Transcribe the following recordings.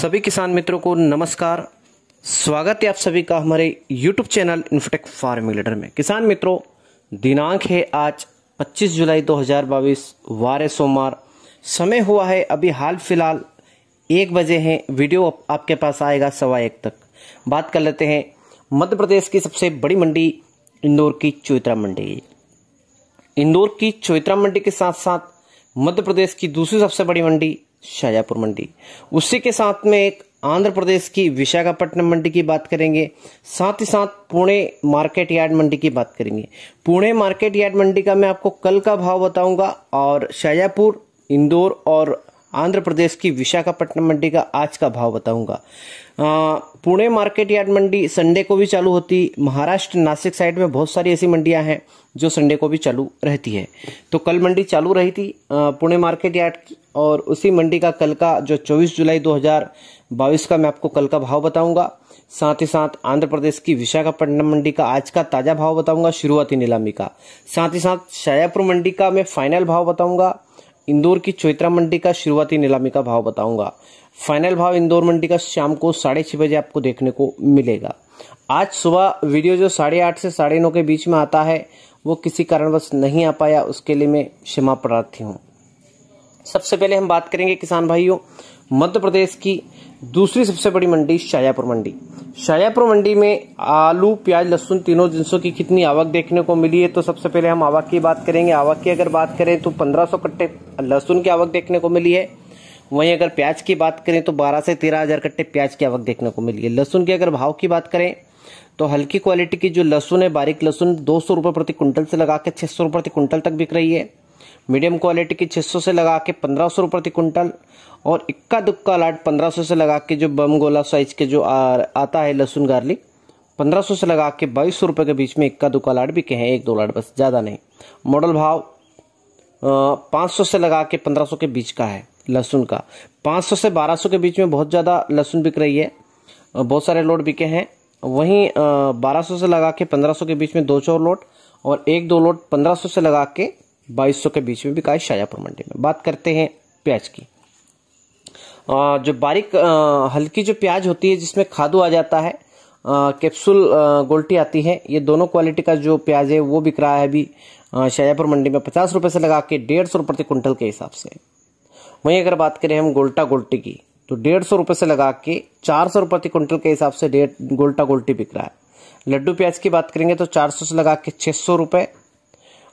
सभी किसान मित्रों को नमस्कार स्वागत है आप सभी का हमारे YouTube चैनल इन्फोटेक लीडर में किसान मित्रों दिनांक है आज 25 जुलाई 2022 वारे सोमवार समय हुआ है अभी हाल फिलहाल एक बजे हैं वीडियो आपके पास आएगा सवा एक तक बात कर लेते हैं मध्य प्रदेश की सबसे बड़ी मंडी इंदौर की चोत्रा मंडी इंदौर की चोत्रा मंडी के साथ साथ मध्य प्रदेश की दूसरी सबसे बड़ी मंडी शाजापुर मंडी उसी के साथ में एक आंध्र प्रदेश की विशाखापट्टनम मंडी की बात करेंगे साथ ही साथ पुणे मार्केट यार्ड मंडी की बात करेंगे पुणे मार्केट यार्ड मंडी का मैं आपको कल का भाव बताऊंगा और शाजापुर इंदौर और आंध्र प्रदेश की विशाखापट्टनम मंडी का आज का भाव बताऊंगा पुणे मार्केट यार्ड मंडी संडे को भी चालू होती महाराष्ट्र नासिक साइड में बहुत सारी ऐसी मंडियां हैं जो संडे को भी चालू रहती है तो कल मंडी चालू रही थी पुणे मार्केट यार्ड की और उसी मंडी का कल का जो 24 जुलाई 2022 का मैं आपको कल का भाव बताऊंगा साथ ही साथ आंध्र प्रदेश की विशाखापट्टनम मंडी का आज का ताजा भाव बताऊंगा शुरुआती नीलामी का साथ ही साथ शायापुर मंडी का मैं फाइनल भाव बताऊंगा इंदौर की चौत्रा मंडी का शुरुआती नीलामी का भाव बताऊंगा फाइनल भाव इंदौर मंडी का शाम को साढ़े बजे आपको देखने को मिलेगा आज सुबह वीडियो जो साढ़े आठ से साढ़े नौ के बीच में आता है वो किसी कारणवश नहीं आ पाया उसके लिए मैं क्षमा प्रार्थी हूँ सबसे पहले हम बात करेंगे किसान भाइयों मध्य प्रदेश की दूसरी सबसे बड़ी मंडी शायापुर मंडी शायापुर मंडी में आलू प्याज लहसुन तीनों जिनसों की कितनी आवक देखने को मिली है तो सबसे पहले हम आवक की बात करेंगे आवक की अगर बात करें तो 1500 कट्टे लहसुन की आवक देखने को मिली है वहीं अगर प्याज की बात करें तो 12 से 13000 कट्टे प्याज की आवक देखने को मिली है लहसुन के अगर भाव की बात करें तो हल्की क्वालिटी की जो लहसुन है बारीक लहसुन दो सौ प्रति क्विंटल से लगा के छह सौ प्रति क्विंटल तक बिक रही है मीडियम क्वालिटी की 600 से लगा के पंद्रह सौ प्रति कुंटल और इक्का दुक्का लाट 1500 से लगा के जो बम गोला साइज के जो आ, आता है लहसुन गार्लिक 1500 से लगा के बाईस सौ के बीच में इक्का दुक्का लाट भी कहें एक दो लाट बस ज़्यादा नहीं मॉडल भाव पाँच से लगा के पंद्रह के बीच का है लहसुन का पाँच से बारह के बीच में बहुत ज़्यादा लहसुन बिक रही है बहुत सारे लोड बिके हैं वहीं 1200 से लगा के 1500 के बीच में दो चार लोट और एक दो लोट 1500 से लगा के बाईस के बीच में बिका है शाजापुर मंडी में बात करते हैं प्याज की जो बारीक हल्की जो प्याज होती है जिसमें खादू आ जाता है कैप्सूल गोल्टी आती है ये दोनों क्वालिटी का जो प्याज है वो बिक रहा है अभी शाजापुर मंडी में पचास रुपये से लगा के डेढ़ सौ प्रति कुंटल के हिसाब से वहीं अगर बात करें हम गोल्टा गोल्टी की तो डेढ़ सौ रुपये से लगा के चार सौ प्रति कुंटल के हिसाब से डेढ़ गोल्टा गोल्टी बिक रहा है लड्डू प्याज की बात करेंगे तो चार सौ से लगा के छः सौ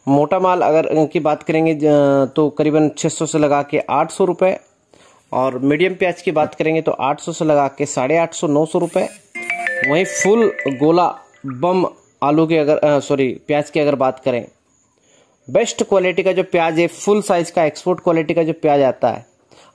मोटा माल अगर की बात करेंगे तो करीबन 600 से लगा के आठ सौ रुपये और मीडियम प्याज की बात करेंगे तो 800 से लगा के साढ़े आठ सौ नौ सौ रुपये वहीं फुल गोला बम आलू की अगर सॉरी प्याज की अगर बात करें बेस्ट क्वालिटी का जो प्याज है फुल साइज का एक्सपोर्ट क्वालिटी का जो प्याज आता है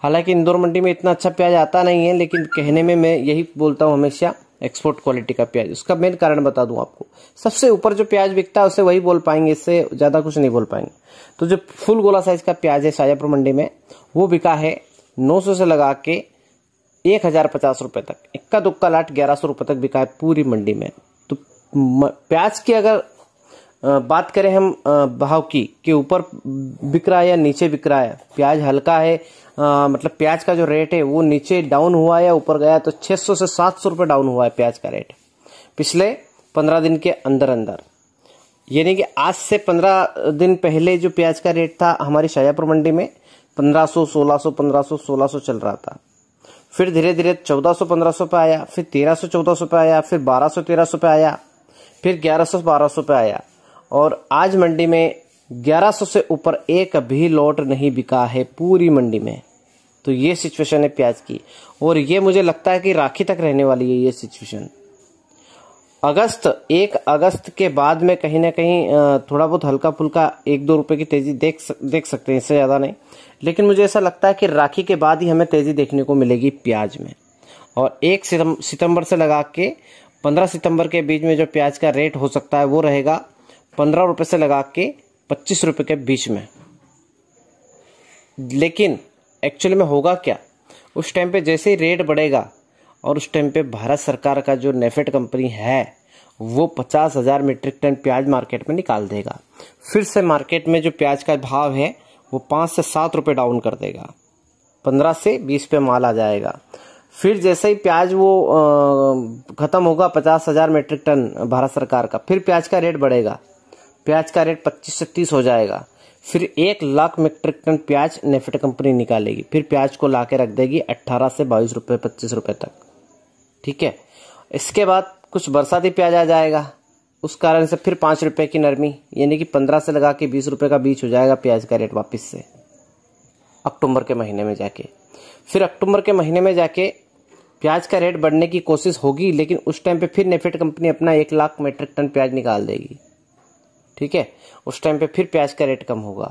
हालांकि इंदौर मंडी में इतना अच्छा प्याज आता नहीं है लेकिन कहने में मैं यही बोलता हूँ हमेशा एक्सपोर्ट क्वालिटी का प्याज उसका मेन कारण बता दूं आपको सबसे ऊपर जो प्याज बिकता है उसे वही बोल पाएंगे इससे ज़्यादा कुछ नहीं बोल पाएंगे तो जो फुल गोला साइज का प्याज है शाजापुर मंडी में वो बिका है 900 से लगा के एक हजार पचास रुपए तक इक्का दुक्का लाट ग्यारह सौ रुपये तक बिका है पूरी मंडी में तो प्याज की अगर बात करें हम भाव की कि ऊपर बिक रहा है या नीचे बिक रहा है प्याज हल्का है आ, मतलब प्याज का जो रेट है वो नीचे डाउन हुआ या ऊपर गया तो 600 से 700 रुपए डाउन हुआ है प्याज का रेट पिछले 15 दिन के अंदर अंदर यानी कि आज से 15 दिन पहले जो प्याज का रेट था हमारी शाजापुर मंडी में 1500 1600 1500 1600 चल रहा था फिर धीरे धीरे 1400 1500 पे आया फिर 1300 1400 पे आया फिर 1200 1300 पे आया फिर 1100 1200 पे आया और आज मंडी में 1100 से ऊपर एक भी लॉट नहीं बिका है पूरी मंडी में तो ये सिचुएशन है प्याज की और ये मुझे लगता है कि राखी तक रहने वाली है ये सिचुएशन अगस्त एक अगस्त के बाद में कहीं ना कहीं थोड़ा बहुत हल्का फुल्का एक दो रुपए की तेजी देख सक, देख सकते हैं इससे ज़्यादा नहीं लेकिन मुझे ऐसा लगता है कि राखी के बाद ही हमें तेज़ी देखने को मिलेगी प्याज में और एक सितंबर से लगा के पंद्रह सितंबर के बीच में जो प्याज का रेट हो सकता है वो रहेगा पंद्रह रुपये से लगा के पच्चीस रुपये के बीच में लेकिन एक्चुअली में होगा क्या उस टाइम पे जैसे ही रेट बढ़ेगा और उस टाइम पे भारत सरकार का जो नेफेड कंपनी है वो पचास हज़ार मीट्रिक टन प्याज मार्केट में निकाल देगा फिर से मार्केट में जो प्याज का भाव है वो पाँच से सात रुपये डाउन कर देगा पंद्रह से बीस पे माल आ जाएगा फिर जैसे ही प्याज वो ख़त्म होगा पचास हज़ार मीट्रिक टन भारत सरकार का फिर प्याज का रेट बढ़ेगा प्याज का रेट 25 से 30 हो जाएगा फिर एक लाख मीट्रिक टन प्याज नेफेड कंपनी निकालेगी फिर प्याज को ला के रख देगी अट्ठारह से बाईस रुपए पच्चीस रुपए तक ठीक है इसके बाद कुछ बरसाती प्याज आ जाएगा उस कारण से फिर पाँच रुपये की नरमी यानी कि पंद्रह से लगा के बीस रुपये का बीच हो जाएगा प्याज का रेट वापस से अक्टूबर के महीने में जाके फिर अक्टूबर के महीने में जाके प्याज का रेट बढ़ने की कोशिश होगी लेकिन उस टाइम पे फिर नेफेड कंपनी अपना एक लाख मीट्रिक टन प्याज निकाल देगी ठीक है उस टाइम पे फिर प्याज का रेट कम होगा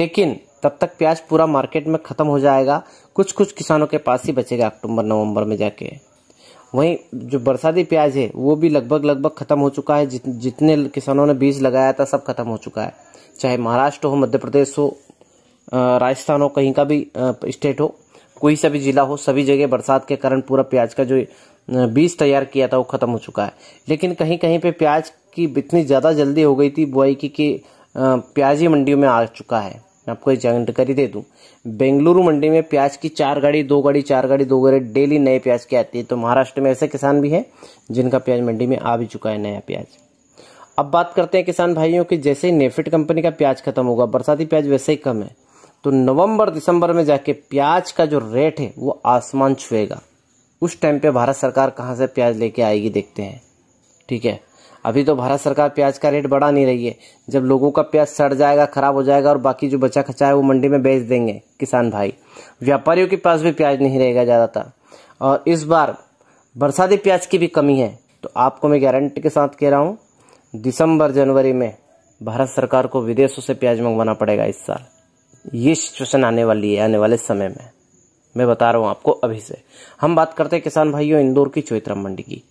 लेकिन तब तक प्याज पूरा मार्केट में ख़त्म हो जाएगा कुछ कुछ किसानों के पास ही बचेगा अक्टूबर नवंबर में जाके वहीं जो बरसाती प्याज है वो भी लगभग लगभग ख़त्म हो चुका है जित, जितने किसानों ने बीज लगाया था सब ख़त्म हो चुका है चाहे महाराष्ट्र हो मध्य प्रदेश हो राजस्थान हो कहीं का भी स्टेट हो कोई सा भी जिला हो सभी जगह बरसात के कारण पूरा प्याज का जो बीज तैयार किया था वो ख़त्म हो चुका है लेकिन कहीं कहीं पे प्याज की इतनी ज़्यादा जल्दी हो गई थी बुआई की कि प्याज ही मंडियों में आ चुका है मैं आपको एक जानकारी दे दूं बेंगलुरु मंडी में प्याज की चार गाड़ी दो गाड़ी चार गाड़ी दो गाड़ी डेली नए प्याज की आती है तो महाराष्ट्र में ऐसे किसान भी है जिनका प्याज मंडी में आ भी चुका है नया प्याज अब बात करते हैं किसान भाइयों की जैसे ही नेफिट कंपनी का प्याज खत्म होगा बरसाती प्याज वैसे ही कम है तो नवंबर दिसंबर में जाके प्याज का जो रेट है वो आसमान छुएगा उस टाइम पे भारत सरकार कहाँ से प्याज लेके आएगी देखते हैं ठीक है अभी तो भारत सरकार प्याज का रेट बढ़ा नहीं रही है जब लोगों का प्याज सड़ जाएगा खराब हो जाएगा और बाकी जो बचा खचा है वो मंडी में बेच देंगे किसान भाई व्यापारियों के पास भी प्याज नहीं रहेगा ज़्यादातर और इस बार बरसाती प्याज की भी कमी है तो आपको मैं गारंटी के साथ कह रहा हूँ दिसंबर जनवरी में भारत सरकार को विदेशों से प्याज मंगवाना पड़ेगा इस साल ये सिचुएशन आने वाली है आने वाले समय में मैं बता रहा हूँ आपको अभी से हम बात करते हैं किसान भाइयों इंदौर की चोत्रा मंडी की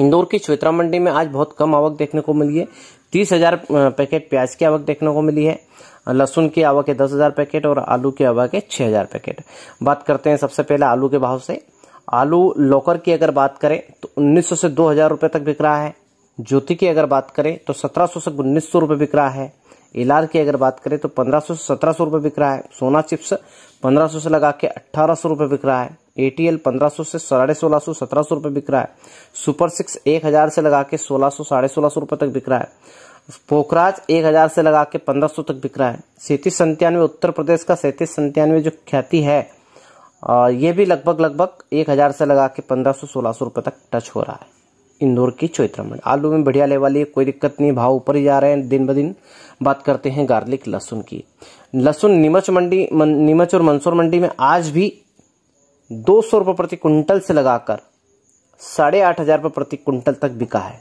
इंदौर की चोत्रा मंडी में आज बहुत कम आवक देखने को मिली है तीस हजार पैकेट प्याज की आवक देखने को मिली है लहसुन की आवक है दस हजार पैकेट और आलू की आवक है छह हजार पैकेट बात करते हैं सबसे पहले आलू के भाव से आलू लोकर की अगर बात करें तो 1900 से 2000 रुपए तक बिक रहा है ज्योति की अगर बात करें तो 1700 से 1900 रुपए बिक रहा है आर की अगर बात करें तो पंद्रह सौ से सत्रह सौ रुपये बिक रहा है सोना चिप्स पंद्रह सौ से लगा के अट्ठारह सौ रुपये बिक रहा है एटीएल पंद्रह सौ से साढ़े सोलह सौ सत्रह सौ रुपये बिक रहा है सुपर सिक्स एक हज़ार से लगा के सोलह सौ साढ़े सोलह सौ रुपये तक बिक रहा है पोखराज एक हजार से लगा के पंद्रह सौ तक बिक रहा है सैंतीस संतानवे उत्तर प्रदेश का सैंतीस संतानवे जो ख्याति है ये भी लगभग लगभग एक हजार से लगा के पंद्रह सौ सोलह सौ रुपये तक टच हो रहा है इंदौर की चौत्र मंडी आलू में बढ़िया वाली है कोई दिक्कत नहीं भाव ऊपर ही जा रहे हैं दिन ब दिन बात करते हैं गार्लिक लहसुन की लहसुन नीमच मंडी नीमच और मंसूर मंडी में आज भी दो सौ रुपये प्रति कुंटल से लगाकर साढ़े आठ हजार रुपये प्रति कुंटल तक बिका है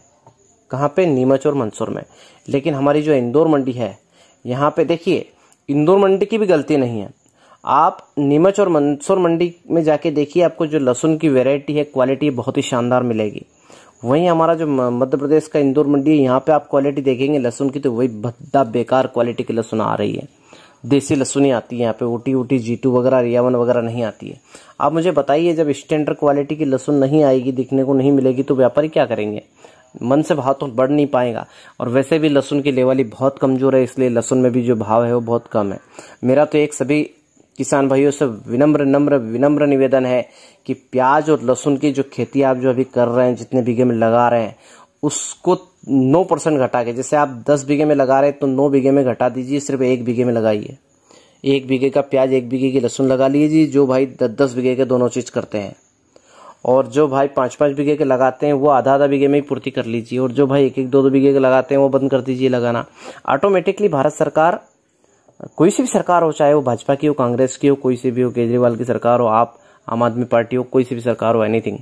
कहाँ पे नीमच और मंसूर में लेकिन हमारी जो इंदौर मंडी है यहाँ पे देखिए इंदौर मंडी की भी गलती नहीं है आप नीमच और मंसूर मंडी में जाके देखिए आपको जो लहसुन की वेराइटी है क्वालिटी बहुत ही शानदार मिलेगी वहीं हमारा जो मध्य प्रदेश का इंदौर मंडी है यहाँ पे आप क्वालिटी देखेंगे लहसुन की तो वही भद्दा बेकार क्वालिटी की लहसुन आ रही है देसी लहसुन ही आती है यहाँ पे ओटी ओटी टू वगैरह रियावन वगैरह नहीं आती है आप मुझे बताइए जब स्टैंडर्ड क्वालिटी की लहसुन नहीं आएगी दिखने को नहीं मिलेगी तो व्यापारी क्या करेंगे मन से भाव तो बढ़ नहीं पाएगा और वैसे भी लहसुन की लेवाली बहुत कमज़ोर है इसलिए लहसुन में भी जो भाव है वो बहुत कम है मेरा तो एक सभी किसान भाइयों से विनम्र नम्र विनम्र निवेदन है कि प्याज और लहसुन की जो खेती आप जो अभी कर रहे हैं जितने बीघे में लगा रहे हैं उसको नौ परसेंट घटा के जैसे आप दस बीघे में लगा रहे हैं तो नौ बीघे में घटा दीजिए सिर्फ एक बीघे में लगाइए एक बीघे का प्याज एक बीघे की लहसुन लगा लीजिए जो भाई दस बीघे के दोनों चीज़ करते हैं और जो भाई पाँच पाँच बीघे के लगाते हैं वो आधा आधा बीघे में ही पूर्ति कर लीजिए और जो भाई एक एक दो दो बीघे के लगाते हैं वो बंद कर दीजिए लगाना ऑटोमेटिकली भारत सरकार कोई सी भी सरकार हो चाहे वो भाजपा की हो कांग्रेस की हो कोई सी भी हो केजरीवाल की सरकार हो आप आम आदमी पार्टी हो कोई सी भी सरकार हो एनीथिंग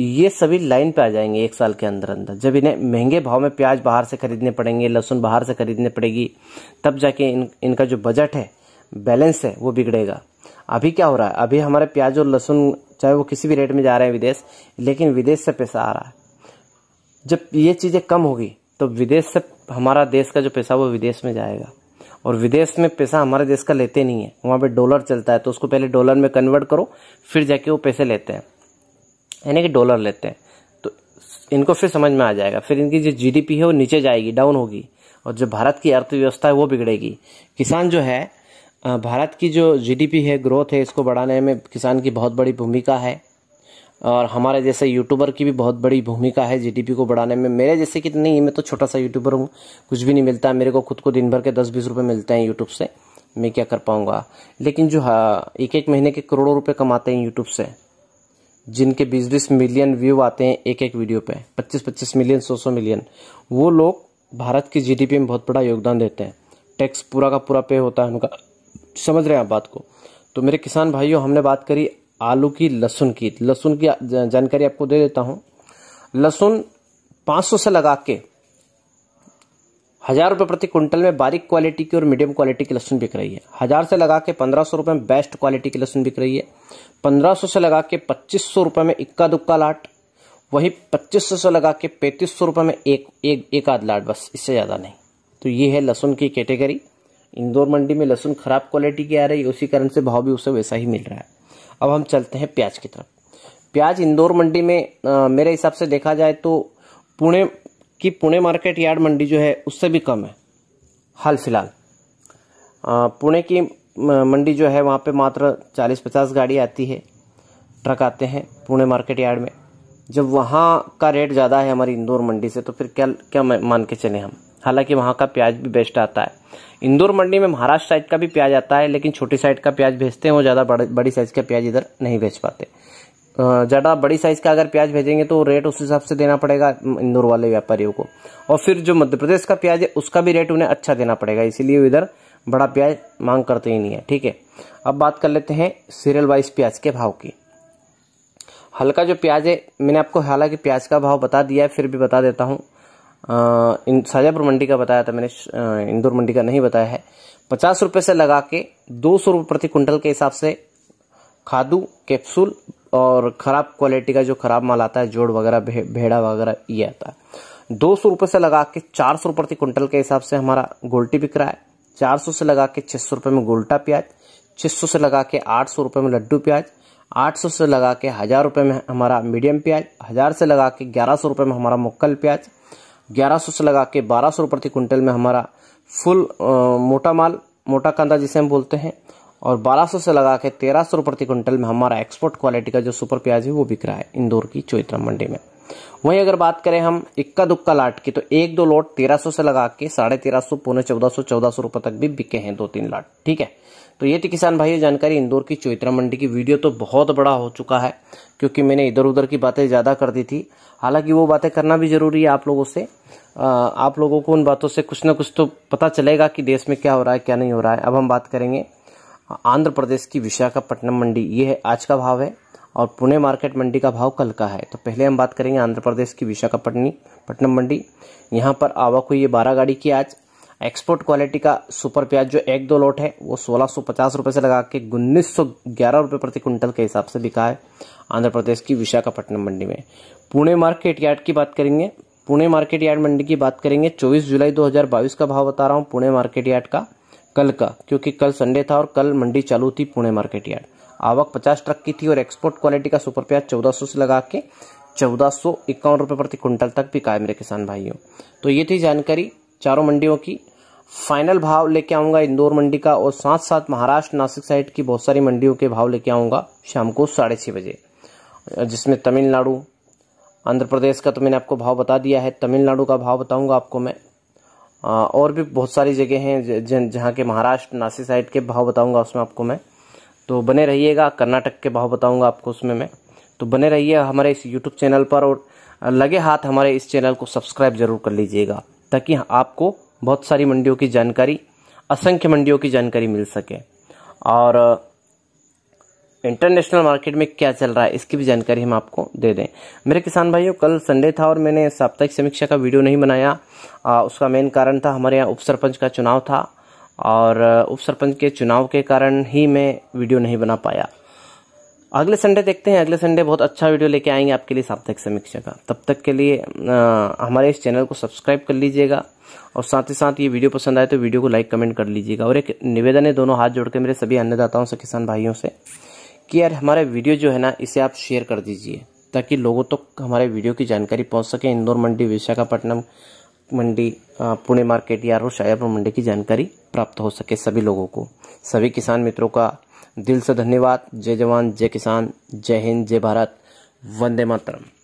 ये सभी लाइन पे आ जाएंगे एक साल के अंदर अंदर जब इन्हें महंगे भाव में प्याज बाहर से खरीदने पड़ेंगे लहसुन बाहर से खरीदने पड़ेगी तब जाके इन इनका जो बजट है बैलेंस है वो बिगड़ेगा अभी क्या हो रहा है अभी हमारे प्याज और लहसुन चाहे वो किसी भी रेट में जा रहे हैं विदेश लेकिन विदेश से पैसा आ रहा है जब ये चीज़ें कम होगी तो विदेश से हमारा देश का जो पैसा वो विदेश में जाएगा और विदेश में पैसा हमारे देश का लेते नहीं है वहाँ पे डॉलर चलता है तो उसको पहले डॉलर में कन्वर्ट करो फिर जाके वो पैसे लेते हैं यानी कि डॉलर लेते हैं तो इनको फिर समझ में आ जाएगा फिर इनकी जो जीडीपी है वो नीचे जाएगी डाउन होगी और जो भारत की अर्थव्यवस्था है वो बिगड़ेगी किसान जो है भारत की जो जीडीपी है ग्रोथ है इसको बढ़ाने में किसान की बहुत बड़ी भूमिका है और हमारे जैसे यूट्यूबर की भी बहुत बड़ी भूमिका है जीडीपी को बढ़ाने में मेरे जैसे कि नहीं मैं तो छोटा सा यूट्यूबर हूँ कुछ भी नहीं मिलता मेरे को खुद को दिन भर के दस बीस रुपये मिलते हैं यूट्यूब से मैं क्या कर पाऊँगा लेकिन जो हाँ, एक एक महीने के करोड़ों रुपये कमाते हैं यूट्यूब से जिनके बीस बीस मिलियन व्यू आते हैं एक एक वीडियो पे पच्चीस पच्चीस मिलियन सौ सौ मिलियन वो लोग भारत की जीडीपी में बहुत बड़ा योगदान देते हैं टैक्स पूरा का पूरा पे होता है उनका समझ रहे हैं आप बात को तो मेरे किसान भाइयों हमने बात करी आलू की लहसुन की लहसुन की जानकारी आपको दे देता हूं लहसुन 500 से लगा के हजार रुपये प्रति क्विंटल में बारीक क्वालिटी की और मीडियम क्वालिटी की लहसुन बिक रही है हजार से लगा के पंद्रह सौ रुपए में बेस्ट क्वालिटी की लहसुन बिक रही है पंद्रह सौ से लगा के पच्चीस सौ रुपये में इक्का दुक्का लाट वहीं पच्चीस सौ से लगा के पैंतीस सौ रुपये में एक एक एक आध लाट बस इससे ज़्यादा नहीं तो ये है लहसुन की कैटेगरी इंदौर मंडी में लहसुन खराब क्वालिटी की आ रही है उसी कारण से भाव भी उसे वैसा ही मिल रहा है अब हम चलते हैं प्याज की तरफ प्याज इंदौर मंडी में आ, मेरे हिसाब से देखा जाए तो पुणे की पुणे मार्केट यार्ड मंडी जो है उससे भी कम है हाल फिलहाल पुणे की मंडी जो है वहाँ पे मात्र 40-50 गाड़ी आती है ट्रक आते हैं पुणे मार्केट यार्ड में जब वहाँ का रेट ज़्यादा है हमारी इंदौर मंडी से तो फिर क्या क्या मान के चले हम हालांकि वहाँ का प्याज भी बेस्ट आता है इंदौर मंडी में महाराष्ट्र साइड का भी प्याज आता है लेकिन छोटी साइड का प्याज भेजते हैं वो ज़्यादा बड़, बड़ी साइज़ का प्याज इधर नहीं भेज पाते ज़्यादा बड़ी साइज़ का अगर प्याज भेजेंगे तो रेट उस हिसाब से देना पड़ेगा इंदौर वाले व्यापारियों को और फिर जो मध्य प्रदेश का प्याज है उसका भी रेट उन्हें अच्छा देना पड़ेगा इसीलिए इधर बड़ा प्याज मांग करते ही नहीं है ठीक है अब बात कर लेते हैं सीरियल वाइज प्याज के भाव की हल्का जो प्याज है मैंने आपको हालांकि प्याज का भाव बता दिया है फिर भी बता देता हूँ इन मंडी का बताया था मैंने इंदौर मंडी का नहीं बताया है पचास रुपये से लगा के दो सौ रुपये प्रति कुंटल के हिसाब से खादू कैप्सूल और खराब क्वालिटी का जो खराब माल आता है जोड़ वगैरह भे, भेड़ा वगैरह ये आता है दो सौ रुपये से लगा के चार सौ प्रति कुंटल के हिसाब से हमारा गोल्टी बिक रहा है चार सौ से लगा के छः सौ रुपये में गोल्टा प्याज छः सौ से लगा के आठ सौ रुपये में लड्डू प्याज आठ सौ से लगा के हज़ार रुपये में हमारा मीडियम प्याज हज़ार से लगा के ग्यारह सौ रुपये में हमारा मुक्कल प्याज ग्यारह सौ से लगा के बारह सौ प्रति क्विंटल में हमारा फुल आ, मोटा माल मोटा कंदा जिसे हम बोलते हैं और 1200 से लगा के तेरह सौ प्रति क्विंटल में हमारा एक्सपोर्ट क्वालिटी का जो सुपर प्याज है वो बिक रहा है इंदौर की चौitra मंडी में वहीं अगर बात करें हम इक्का दुक्का लाट की तो एक दो लोट 1300 से लगा के साढ़े तेरह सौ पौने चौदह सौ चौदह सौ रुपए तक भी बिके हैं दो तीन लाट ठीक है तो ये थी किसान भाई जानकारी इंदौर की चौत्रा मंडी की वीडियो तो बहुत बड़ा हो चुका है क्योंकि मैंने इधर उधर की बातें ज़्यादा कर दी थी हालांकि वो बातें करना भी ज़रूरी है आप लोगों से आप लोगों को उन बातों से कुछ ना कुछ तो पता चलेगा कि देश में क्या हो रहा है क्या नहीं हो रहा है अब हम बात करेंगे आंध्र प्रदेश की विशाखापट्टनम मंडी ये है आज का भाव है और पुणे मार्केट मंडी का भाव कल का है तो पहले हम बात करेंगे आंध्र प्रदेश की विशाखापट्टनी पट्टनम मंडी यहाँ पर आवा हुई ये बारह गाड़ी की आज एक्सपोर्ट क्वालिटी का सुपर प्याज जो एक दो लोट है वो सोलह सौ पचास से लगा के उन्नीस सौ ग्यारह प्रति क्विंटल के हिसाब से बिका है आंध्र प्रदेश की विशाखापट्टनम मंडी में पुणे मार्केट यार्ड की बात करेंगे पुणे मार्केट यार्ड मंडी की बात करेंगे 24 जुलाई 2022 का भाव बता रहा हूँ पुणे मार्केट यार्ड का कल का क्योंकि कल संडे था और कल मंडी चालू थी पुणे मार्केट यार्ड आवक 50 ट्रक की थी और एक्सपोर्ट क्वालिटी का सुपर प्याज 1400 से लगा के चौदह सौ प्रति क्विंटल तक बिका है मेरे किसान भाइयों तो ये थी जानकारी चारों मंडियों की फाइनल भाव लेके आऊंगा इंदौर मंडी का और साथ साथ महाराष्ट्र नासिक साइड की बहुत सारी मंडियों के भाव लेके आऊंगा शाम को साढ़े छः बजे जिसमें तमिलनाडु आंध्र प्रदेश का तो मैंने आपको भाव बता दिया है तमिलनाडु का भाव बताऊंगा आपको मैं और भी बहुत सारी जगह हैं जहाँ के महाराष्ट्र नासिक साइड के भाव बताऊंगा उसमें आपको मैं तो बने रहिएगा कर्नाटक के भाव बताऊंगा आपको उसमें मैं तो बने रहिए हमारे इस यूट्यूब चैनल पर और लगे हाथ हमारे इस चैनल को सब्सक्राइब जरूर कर लीजिएगा ताकि आपको बहुत सारी मंडियों की जानकारी असंख्य मंडियों की जानकारी मिल सके और इंटरनेशनल मार्केट में क्या चल रहा है इसकी भी जानकारी हम आपको दे दें मेरे किसान भाइयों कल संडे था और मैंने साप्ताहिक समीक्षा का वीडियो नहीं बनाया आ, उसका मेन कारण था हमारे यहाँ उप सरपंच का चुनाव था और उप सरपंच के चुनाव के कारण ही मैं वीडियो नहीं बना पाया अगले संडे देखते हैं अगले संडे बहुत अच्छा वीडियो लेके आएंगे आपके लिए साप्ताहिक समीक्षा का तब तक के लिए आ, हमारे इस चैनल को सब्सक्राइब कर लीजिएगा और साथ ही साथ ये वीडियो पसंद आए तो वीडियो को लाइक कमेंट कर लीजिएगा और एक निवेदन है दोनों हाथ जोड़ के मेरे सभी अन्नदाताओं से किसान भाइयों से कि यार हमारे वीडियो जो है ना इसे आप शेयर कर दीजिए ताकि लोगों तक तो हमारे वीडियो की जानकारी पहुँच सके इंदौर मंडी विशाखापट्टनम मंडी पुणे मार्केट या और मंडी की जानकारी प्राप्त हो सके सभी लोगों को सभी किसान मित्रों का दिल से धन्यवाद जय जवान जय किसान जय हिंद जय भारत वंदे मातरम